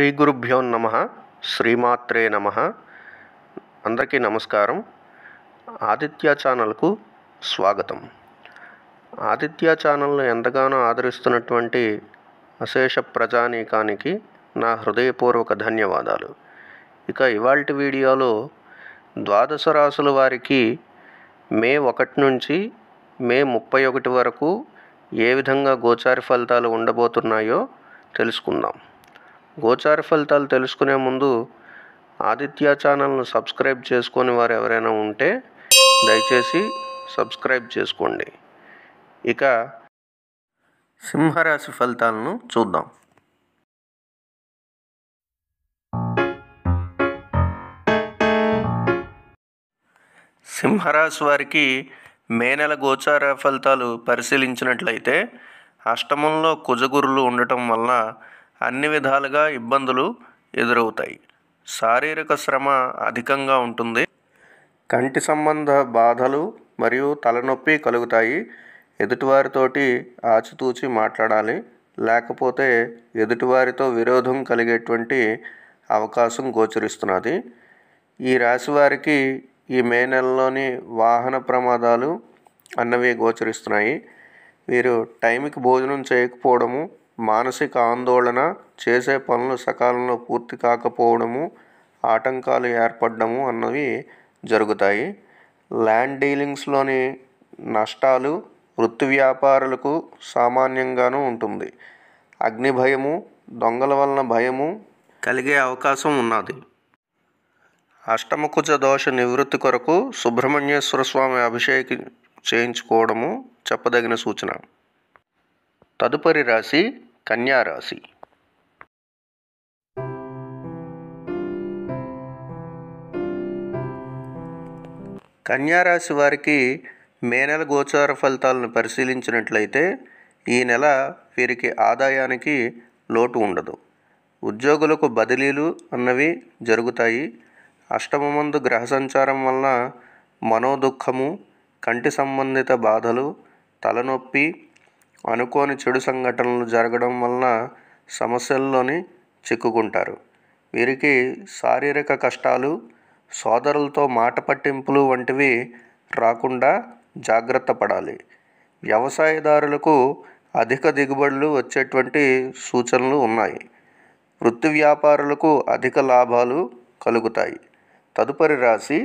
శ్రీ గురుభ్యో నమ శ్రీమాత్రే నమ అందరికీ నమస్కారం ఆదిత్య ఛానల్కు స్వాగతం ఆదిత్య ఛానల్ను ఎంతగానో ఆదరిస్తున్నటువంటి అశేష ప్రజానీకానికి నా హృదయపూర్వక ధన్యవాదాలు ఇక ఇవాల్టి వీడియోలో ద్వాదశ రాసుల వారికి మే ఒకటి నుంచి మే ముప్పై ఒకటి వరకు ఏ విధంగా గోచారి ఫలితాలు ఉండబోతున్నాయో తెలుసుకుందాం గోచార ఫలితాలు తెలుసుకునే ముందు ఆదిత్య ఛానల్ను సబ్స్క్రైబ్ చేసుకొని వారు ఎవరైనా ఉంటే దయచేసి సబ్స్క్రైబ్ చేసుకోండి ఇక సింహరాశి ఫలితాలను చూద్దాం సింహరాశి వారికి మే నెల గోచార ఫలితాలు పరిశీలించినట్లయితే అష్టమంలో కుజగురులు ఉండటం వల్ల అన్ని విధాలుగా ఇబ్బందులు ఎదురవుతాయి శారీరక శ్రమ అధికంగా ఉంటుంది కంటి సంబంధ బాధలు మరియు తలనొప్పి కలుగుతాయి ఎదుటివారితోటి ఆచితూచి మాట్లాడాలి లేకపోతే ఎదుటివారితో విరోధం కలిగేటువంటి అవకాశం గోచరిస్తున్నది ఈ రాశి వారికి ఈ మే నెలలోని వాహన ప్రమాదాలు అన్నవి గోచరిస్తున్నాయి వీరు టైంకి భోజనం చేయకపోవడము మానసిక ఆందోళన చేసే పనులు సకాలంలో పూర్తి కాకపోవడము ఆటంకాలు ఏర్పడము అన్నవి జరుగుతాయి ల్యాండ్ డీలింగ్స్లోని నష్టాలు వృత్తి వ్యాపారులకు సామాన్యంగానూ ఉంటుంది అగ్ని భయము దొంగల వలన భయము కలిగే అవకాశం ఉన్నది అష్టమకుజ దోష నివృత్తి కొరకు సుబ్రహ్మణ్యేశ్వర స్వామి అభిషేకి చేయించుకోవడము చెప్పదగిన సూచన తదుపరి రాశి కన్యారాశి కన్యారాశి వారికి మే నెల గోచార ఫలితాలను పరిశీలించినట్లయితే ఈ నెల వీరికి ఆదాయానికి లోటు ఉండదు ఉద్యోగులకు బదిలీలు అన్నవి జరుగుతాయి అష్టమందు గ్రహ సంచారం వలన మనోదుఖము కంటి సంబంధిత బాధలు తలనొప్పి అనుకోని చెడు సంఘటనలు జరగడం వలన సమస్యల్లోని చిక్కుకుంటారు వీరికి శారీరక కష్టాలు సోదరులతో మాట పట్టింపులు వంటివి రాకుండా జాగ్రత్త పడాలి వ్యవసాయదారులకు అధిక దిగుబడులు వచ్చేటువంటి సూచనలు ఉన్నాయి వృత్తి వ్యాపారులకు అధిక లాభాలు కలుగుతాయి తదుపరి రాశి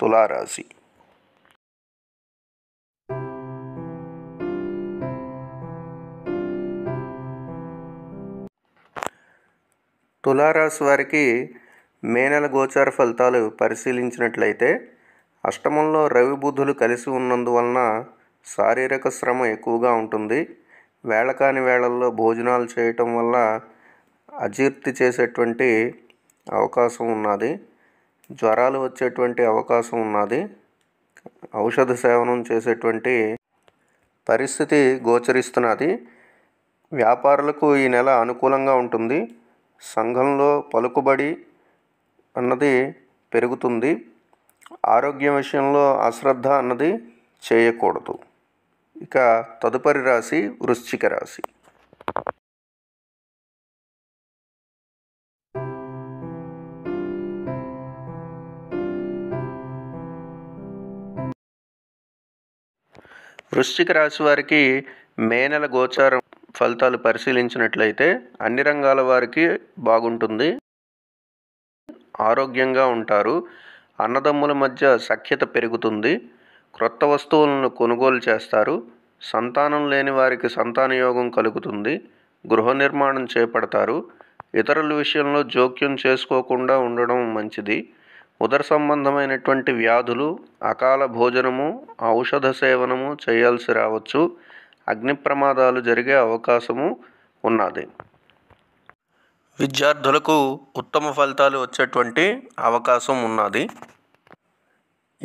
తులారాశి తులారాశి వారికి మే నెల గోచార ఫలితాలు పరిశీలించినట్లయితే అష్టమంలో రవి బుద్ధులు కలిసి ఉన్నందువలన శారీరక శ్రమ ఎక్కువగా ఉంటుంది వేళ కాని వేళల్లో భోజనాలు చేయటం వల్ల అజీర్తి చేసేటువంటి అవకాశం ఉన్నది జ్వరాలు వచ్చేటువంటి అవకాశం ఉన్నది ఔషధ సేవనం చేసేటువంటి పరిస్థితి గోచరిస్తున్నది వ్యాపారులకు ఈ నెల అనుకూలంగా ఉంటుంది సంఘంలో పలుకుబడి అన్నది పెరుగుతుంది ఆరోగ్యం విషయంలో అశ్రద్ధ అన్నది చేయకూడదు ఇక తదుపరి రాశి వృశ్చిక రాశి వృశ్చిక రాశి వారికి మే నెల గోచారం ఫలితాలు పరిశీలించినట్లయితే అన్ని రంగాల వారికి బాగుంటుంది ఆరోగ్యంగా ఉంటారు అన్నదమ్ముల మధ్య సఖ్యత పెరుగుతుంది క్రొత్త వస్తువులను కొనుగోలు చేస్తారు సంతానం లేని వారికి సంతాన యోగం కలుగుతుంది గృహ నిర్మాణం చేపడతారు ఇతరుల విషయంలో జోక్యం చేసుకోకుండా ఉండడం మంచిది ఉదర సంబంధమైనటువంటి వ్యాధులు అకాల భోజనము ఔషధ సేవనము చేయాల్సి రావచ్చు అగ్ని ప్రమాదాలు జరిగే అవకాశము ఉన్నది విద్యార్థులకు ఉత్తమ ఫలితాలు వచ్చేటువంటి అవకాశం ఉన్నది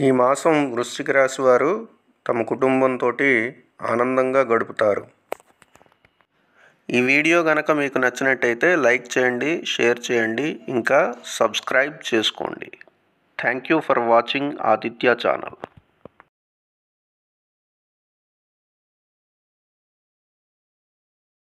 ఈ మాసం వృశ్చిక రాశి వారు తమ కుటుంబంతో ఆనందంగా గడుపుతారు ఈ వీడియో కనుక మీకు నచ్చినట్టయితే లైక్ చేయండి షేర్ చేయండి ఇంకా సబ్స్క్రైబ్ చేసుకోండి thank you for watching Aditya channel